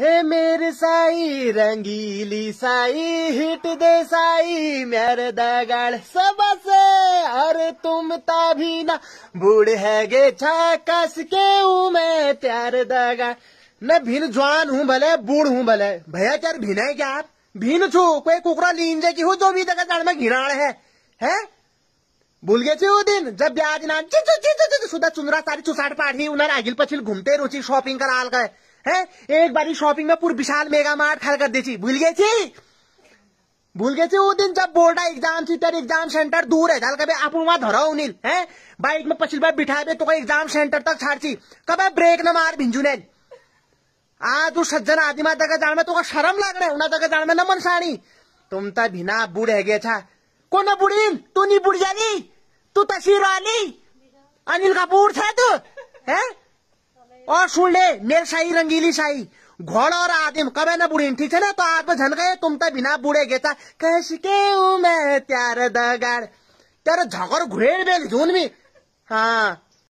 हे मेरे साई रंगीली साई हिट दे साई मेरे सब से और तुम भी ना बूढ़े है गे छा कस के हूँ मैं त्यार दगा मैं भिन जवान हूँ भले बूढ़ हूँ भले भैया चार भिन है क्या आप भिन छू कोई कुकरा लीन जे की हूँ जो भी दगा में घिनाड़ है है भूल गए वो दिन जब ब्याज ना सुधा चुनरा सारी चुसाट पाठी उन्हें आगिल पछिल घूमते रुचि शॉपिंग कराल गए है एक बारी शॉपिंग में पूरी विशाल मेगा मार्ट खाल कर दी थी भूल गए थी भूल गए थे वो दिन जब बोर्डा एग्जाम थी तेरे एग्जाम सेंटर दूर है झाल कभी आप वहां धरो उनिल है बाइक में पछिल बार बिठा दे तो एग्जाम सेंटर तक छाड़ छाड़ी कब ब्रेक न मार भिंजू ने आज उस सज्जन आदमी का जान में तो शर्म लग रहा है उन्हें तक जान में न मनसाणी तुम तो बिना बूढ़े गए था कौन न बुढ़ी तू नहीं बुढ़ जानी तू तस्वीर तो वाली अनिल कपूर था तू है और सुन ले मेरे साई रंगीली साई घोड़ा और आदिम कबे ना बुढ़ी ठीक है ना तो आप झन गए तुम तो बिना बुढ़े गे था कस के मैं त्यार दगाड़ तेरा झगड़ घुड़ बेल झून भी हाँ